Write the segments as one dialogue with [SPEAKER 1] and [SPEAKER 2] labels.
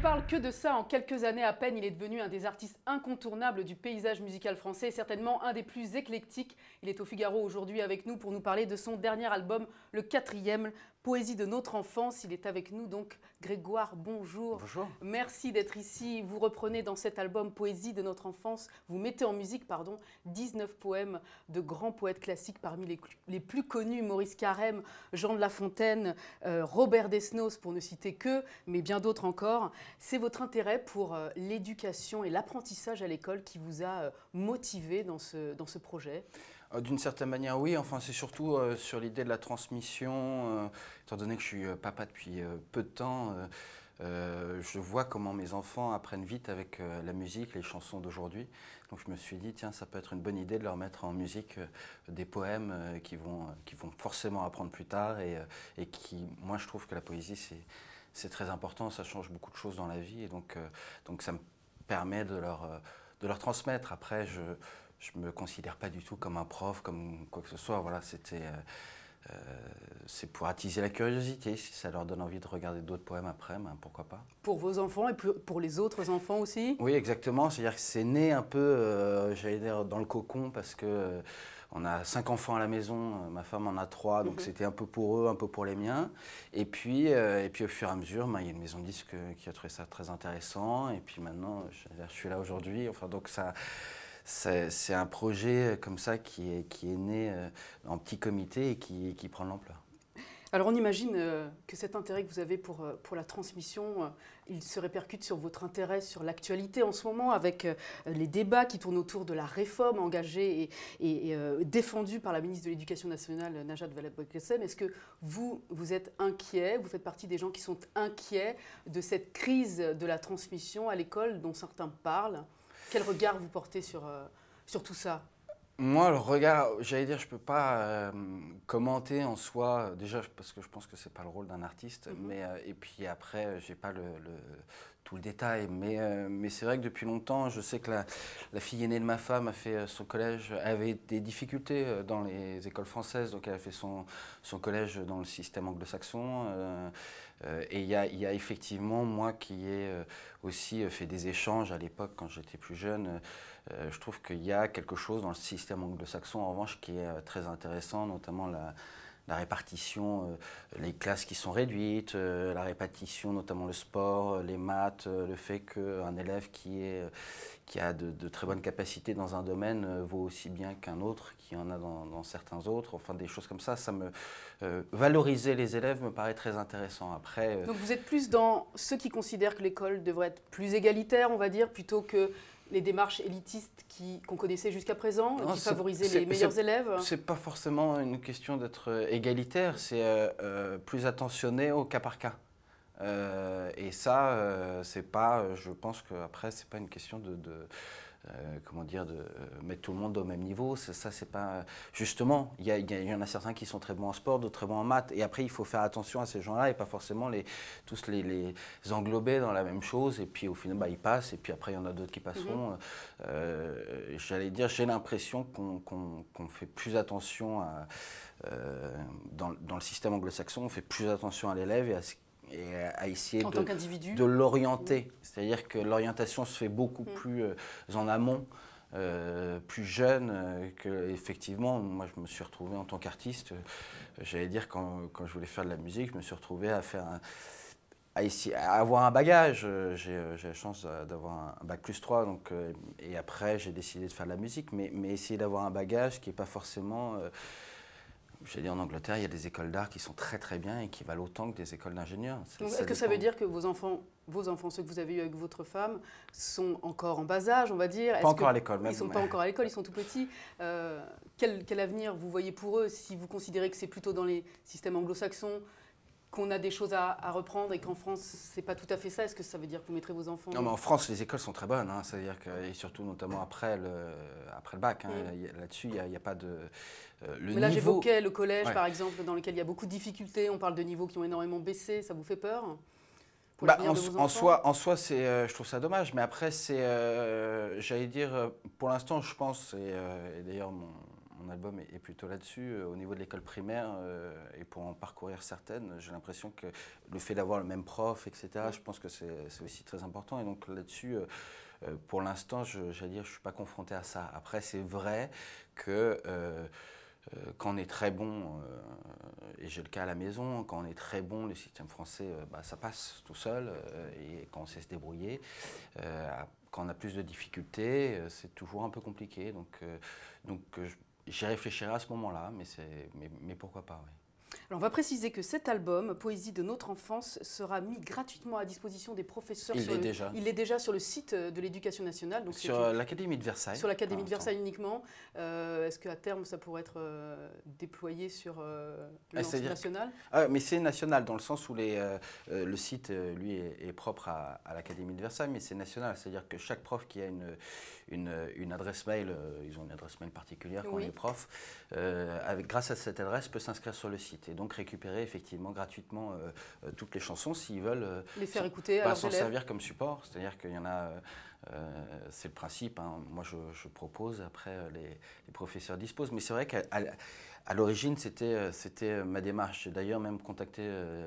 [SPEAKER 1] parle que de ça. En quelques années à peine, il est devenu un des artistes incontournables du paysage musical français, certainement un des plus éclectiques. Il est au Figaro aujourd'hui avec nous pour nous parler de son dernier album, le quatrième, poésie de notre enfance. Il est avec nous donc Grégoire, bonjour. Bonjour. Merci d'être ici. Vous reprenez dans cet album Poésie de notre enfance, vous mettez en musique pardon, 19 poèmes de grands poètes classiques parmi les, les plus connus, Maurice Carême, Jean de La Fontaine, euh, Robert Desnos pour ne citer que, mais bien d'autres encore. C'est votre intérêt pour euh, l'éducation et l'apprentissage à l'école qui vous a euh, motivé dans ce, dans ce projet
[SPEAKER 2] euh, d'une certaine manière, oui. Enfin, c'est surtout euh, sur l'idée de la transmission. Euh, étant donné que je suis papa depuis peu de temps, je vois comment mes enfants apprennent vite avec la musique, les chansons d'aujourd'hui. Donc, je me suis dit, tiens, ça peut être une bonne idée de leur mettre en musique des poèmes qui, vont, qui vont forcément apprendre plus tard et, qui, moi, je trouve que la poésie, c'est. C'est très important, ça change beaucoup de choses dans la vie et donc, donc ça me permet de leur, de leur transmettre. Après, je, je me considère pas du tout comme un prof, comme quoi que ce soit. Voilà, c'était. Euh, euh, c'est pour attiser la curiosité, si ça leur donne envie de regarder d'autres poèmes après, ben, pourquoi pas.
[SPEAKER 1] Pour vos enfants et pour les autres enfants aussi
[SPEAKER 2] Oui, exactement. C'est-à-dire que c'est né un peu, euh, j'allais dire, dans le cocon, parce que on a cinq enfants à la maison, ma femme en a trois, donc mhm. c'était un peu pour eux, un peu pour les miens. Et puis, et puis au fur et à mesure, ben, il y a une maison disque qui a trouvé ça très intéressant, et puis maintenant, je suis là aujourd'hui. Enfin, donc ça c'est un projet euh, comme ça qui est, né euh, en petit comité et qui, qui prend l'ampleur.
[SPEAKER 1] Alors on imagine euh, que cet intérêt que vous avez pour, la transmission, il se répercute sur votre intérêt sur l'actualité en ce moment, avec les débats qui tournent autour de la réforme engagée et, défendue par la ministre de l'Éducation nationale, Najat Vallaud-Belkacem. Est-ce que vous, vous êtes inquiet, vous faites partie des gens qui sont inquiets de cette crise de la transmission à l'école dont certains parlent quel regard vous portez sur, euh, sur tout ça
[SPEAKER 2] moi, le regard, j'allais dire, je ne peux pas euh, commenter en soi, déjà parce que je pense que ce n'est pas le rôle d'un artiste, mhm. mais, euh, et puis après, je n'ai pas le, tout le détail, mais, euh, mais c'est vrai que depuis longtemps, je sais que la, fille aînée de ma femme a fait son collège, avait des difficultés dans les écoles françaises, donc elle a fait son, collège dans le système anglo-saxon. et il y, y, a effectivement, moi qui ai aussi fait des échanges à l'époque, quand j'étais plus jeune, euh, je trouve qu'il y a quelque chose dans le système anglo-saxon, en revanche, qui est euh, très intéressant, notamment la, répartition, euh, les classes qui sont réduites, la répartition, notamment le sport, les maths, le fait qu'un élève qui, est, qui a de, très bonnes capacités dans un domaine vaut aussi bien qu'un autre qui en a dans, certains autres, enfin des choses comme ça, ça me valoriser les élèves me paraît très intéressant. Après, donc vous
[SPEAKER 1] êtes plus dans ceux qui considèrent que l'école devrait être plus égalitaire, on va dire, plutôt que les démarches élitistes qu'on connaissait jusqu'à présent, qui favorisaient les meilleurs élèves C'est
[SPEAKER 2] pas forcément une question d'être euh, égalitaire, c'est euh, euh, plus attentionné au cas par cas. et ça, c'est pas, je pense qu'après, c'est pas une question de euh, comment dire, de euh, mettre tout le monde au même niveau. Ça, c'est pas. Justement, il y, en a certains qui sont très bons en sport, d'autres très bons en maths. Et après, il faut faire attention à ces gens-là et pas forcément les, tous les, englober dans la même chose. Et puis, au final, bah, ils passent. Et puis après, il y en a d'autres qui passeront. Mhm. Euh, j'allais dire, j'ai l'impression qu'on fait plus attention dans, le système anglo-saxon, on fait plus attention à l'élève et à ce et euh, à essayer de, de l'orienter. C'est-à-dire que l'orientation se fait beaucoup mm. plus euh, en amont. Euh, plus jeune que effectivement moi je me suis retrouvé en tant qu'artiste j'allais dire quand, quand, je voulais faire de la musique je me suis retrouvé à faire à, avoir un bagage j'ai la chance d'avoir un bac plus 3 donc et après j'ai décidé de faire de la musique mais, mais essayer d'avoir un bagage qui n'est pas forcément j'ai dit en Angleterre, il y a des écoles d'art qui sont très très bien et qui valent autant que des écoles d'ingénieurs. Est-ce que ça veut dire
[SPEAKER 1] que vos enfants, vos enfants, ceux que vous avez eus avec votre femme, sont encore en bas âge, on va dire Pas encore à l'école. même. Ils sont pas encore à l'école, ils sont tout petits. Euh, quel, quel, avenir vous voyez pour eux si vous considérez que c'est plutôt dans les systèmes anglo-saxons qu'on a des choses à, reprendre et qu'en France, c'est pas tout à fait ça Est-ce que ça veut dire que vous mettrez vos enfants Non, mais en France,
[SPEAKER 2] les écoles sont très bonnes. Hein. C'est-à-dire que, et surtout notamment après le, après le bac. Hein. Mm. Là-dessus, il n'y a, pas de. Euh, le mais là, j'évoquais le collège, par
[SPEAKER 1] exemple, dans lequel il y a beaucoup de difficultés. On parle de niveaux qui ont énormément baissé. Ça vous fait peur bah, en, soi,
[SPEAKER 2] en soi c'est, euh, je trouve ça dommage. Mais après, c'est, euh, j'allais dire, pour l'instant, je pense, et d'ailleurs, mon, mon album est, plutôt là-dessus. Euh, au niveau de l'école primaire, euh, et pour en parcourir certaines, j'ai l'impression que le fait d'avoir le même prof, etc., je pense que c'est aussi très important. Et donc là-dessus, euh, pour l'instant, je ne suis pas confronté à ça. Après, c'est vrai que quand on est très bon, et j'ai le cas à la maison, quand on est très bon, le système français, bah, ça passe tout seul, et quand on sait se débrouiller, quand on a plus de difficultés, c'est toujours un peu compliqué. Donc, donc J'y réfléchirai à ce moment-là, mais, mais pourquoi pas,
[SPEAKER 1] on va préciser que cet album, Poésie de notre enfance, sera mis gratuitement à disposition des professeurs. Il est déjà. Il est déjà sur le site euh, de l'Éducation nationale. sur euh, l'Académie de Versailles. Sur l'Académie de ah, Versailles uniquement. Euh, est-ce qu'à terme, ça pourrait être déployé sur le ah, national
[SPEAKER 2] ah, Mais c'est national dans le sens où le site, lui, est, propre à, l'Académie de Versailles, mais c'est national. C'est-à-dire que chaque prof qui a une, adresse mail, ils ont une adresse mail particulière quand les profs, grâce à cette adresse, peut s'inscrire sur le site donc récupérer effectivement gratuitement euh, euh, toutes les chansons s'ils veulent euh, les faire écouter, s'en servir comme support. C'est-à-dire qu'il y en a euh, c'est le principe. Hein. Moi, je, propose, après, euh, les, professeurs disposent. Mais c'est vrai qu'à l'origine, c'était, euh, ma démarche. J'ai d'ailleurs même contacté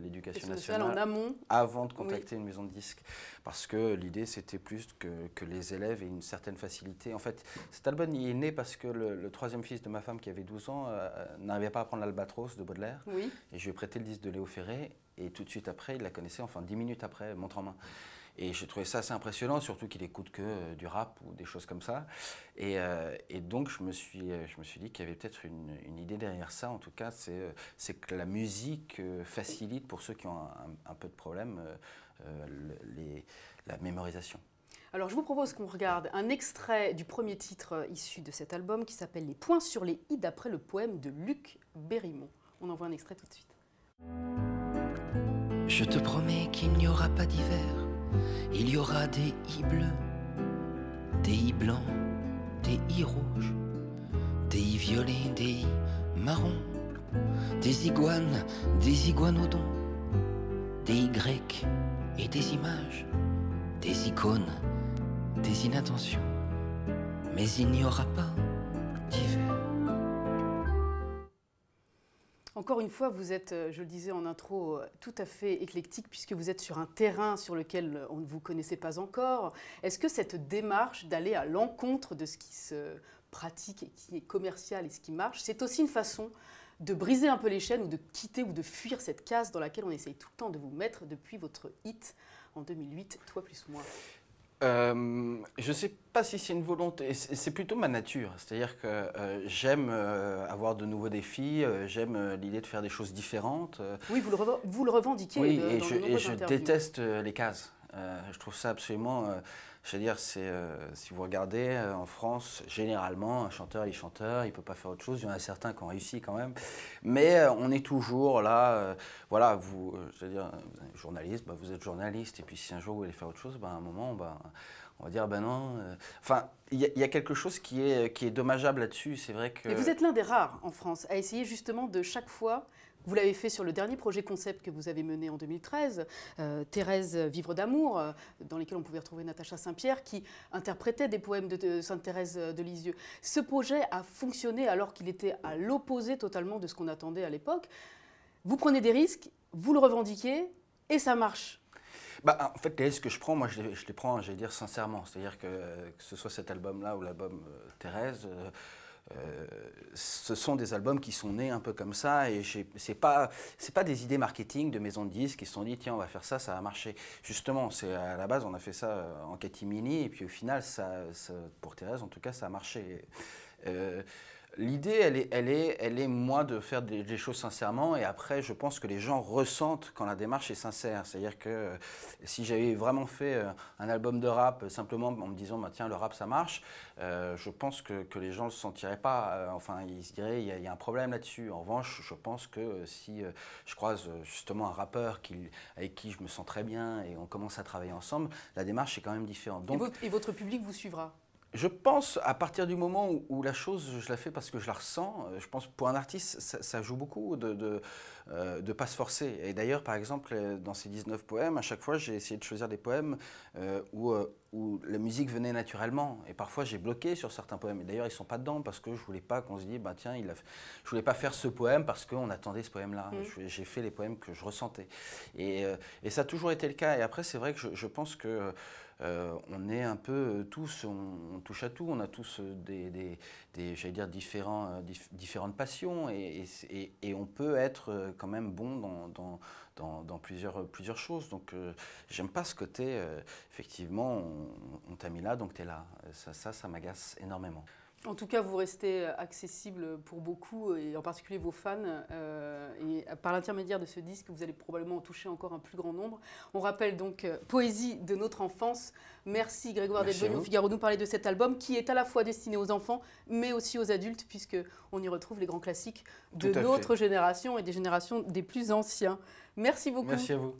[SPEAKER 2] l'éducation nationale, en amont. avant de contacter une maison de disques. Parce que l'idée, c'était plus que, les élèves aient une certaine facilité. En fait, cet album, il est né parce que le, troisième fils de ma femme, qui avait 12 ans, n'arrivait pas à prendre l'albatros de Baudelaire. Et je lui ai prêté le disque de Léo Ferré. Et tout de suite après, il la connaissait, enfin 10 minutes après, montre en main. Et j'ai trouvé ça assez impressionnant, surtout qu'il écoute que euh, du rap ou des choses comme ça. Et, euh, donc, je me suis, euh, je me suis dit qu'il y avait peut-être une, idée derrière ça. En tout cas, c'est que la musique facilite pour ceux qui ont un, peu de problème les, la mémorisation.
[SPEAKER 1] Alors je vous propose qu'on regarde un extrait du premier titre issu de cet album qui s'appelle Les points sur les i d'après le poème de Luc Bérimont. On en un extrait tout de suite.
[SPEAKER 2] Je te promets qu'il n'y aura pas d'hiver il y aura des i bleus, des i blancs, des i rouges, des i violets, des i marrons, des iguanes, des iguanodons, des Y et des images, des icônes, des inattentions. Mais il n'y aura pas d'hiver.
[SPEAKER 1] Encore une fois, vous êtes, euh, je le disais en intro, euh, tout à fait éclectique puisque vous êtes sur un terrain sur lequel euh, on ne vous connaissait pas encore. Est-ce que cette démarche d'aller à l'encontre de ce qui se pratique et qui est commercial et ce qui marche, c'est aussi une façon de briser un peu les chaînes ou de quitter ou de fuir cette case dans laquelle on essaye tout le temps de vous mettre depuis votre hit en 2008, toi plus ou moins.
[SPEAKER 2] Euh, je ne sais pas si c'est une volonté, c'est plutôt ma nature. C'est-à-dire que euh, j'aime euh, avoir de nouveaux défis, j'aime l'idée de faire des choses différentes. Oui, vous le,
[SPEAKER 1] revendiquez. Oui, et je déteste
[SPEAKER 2] les cases. Euh, je trouve ça absolument. Euh, je veux dire, euh, si vous regardez, en France, généralement, un chanteur, il est chanteur, il ne peut pas faire autre chose. Il y en a certains qui ont réussi quand même. Mais on est toujours là. voilà, vous, dire, êtes journaliste, bah, vous êtes journaliste. Et puis si un jour vous voulez faire autre chose, bah, à un moment, bah, on va dire, ben non. Enfin, il y, y, a quelque chose qui est, qui est dommageable là-dessus. C'est vrai que. Mais vous êtes l'un
[SPEAKER 1] des rares en France à essayer justement de chaque fois vous l'avez fait sur le dernier projet concept que vous avez mené en 2013, euh, Thérèse euh, Vivre d'amour, euh, dans lequel on pouvait retrouver Natacha Saint-Pierre qui interprétait des poèmes de, Sainte-Thérèse de Lisieux. Ce projet a fonctionné alors qu'il était à l'opposé totalement de ce qu'on attendait à l'époque. Vous prenez des risques, vous le revendiquez et ça marche.
[SPEAKER 2] Bah, en fait, les risques que je prends, moi, je les, prends, je vais dire sincèrement. C'est-à-dire que, que, ce soit cet album-là ou l'album Thérèse, euh, ce sont des albums qui sont nés un peu comme ça et c'est n'est pas, pas des idées marketing de maisons de disques qui se sont dit tiens on va faire ça, ça va marcher. Justement, c'est à la base on a fait ça euh, en catimini et puis au final, ça, pour Thérèse en tout cas, ça a marché. Euh, L'idée, elle est, elle, est, moi, de faire des, choses sincèrement. Et après, je pense que les gens ressentent quand la démarche est sincère. C'est-à-dire que euh, si j'avais vraiment fait euh, un album de rap euh, simplement en me disant, bah, tiens, le rap, ça marche, je pense que, les gens ne le sentiraient pas. Enfin, ils se diraient, il y, a un problème là-dessus. En revanche, je pense que si je croise justement un rappeur avec qui je me sens très bien et on commence à travailler ensemble, la démarche est quand même différente. Donc, et
[SPEAKER 1] votre public vous suivra
[SPEAKER 2] je pense, à partir du moment où, la chose, je la fais parce que je la ressens, euh, je pense pour un artiste, ça, joue beaucoup de ne euh, de, pas se forcer. Et d'ailleurs, par exemple, euh, dans ces 19 poèmes, à chaque fois, j'ai essayé de choisir des poèmes où, où, la musique venait naturellement. Et parfois, j'ai bloqué sur certains poèmes. Et d'ailleurs, ils ne sont pas dedans parce que je ne voulais pas qu'on se dise, bah, tiens, il a... je voulais pas faire ce poème parce qu'on attendait ce poème-là. Mmh. J'ai fait les poèmes que je ressentais. Et, et, ça a toujours été le cas. Et après, c'est vrai que je, je pense que... Euh, on est un peu euh, tous, on, touche à tout, on a tous euh, des, j'allais dire, différentes passions et, on peut être quand même bon dans, plusieurs, choses. Donc j'aime pas ce côté, effectivement, on, t'a mis là, donc tu là. ça, ça m'agace énormément.
[SPEAKER 1] En tout cas, vous restez euh, accessible pour beaucoup, et en particulier vos fans. Euh, et par l'intermédiaire de ce disque, vous allez probablement en toucher encore un plus grand nombre. On rappelle donc euh, Poésie de notre enfance. Merci Grégoire d'être venu au Figaro nous parler de cet album qui est à la fois destiné aux enfants, mais aussi aux adultes, puisque on y retrouve les grands classiques de notre génération et des générations des plus anciens. Merci beaucoup. Merci à
[SPEAKER 2] vous.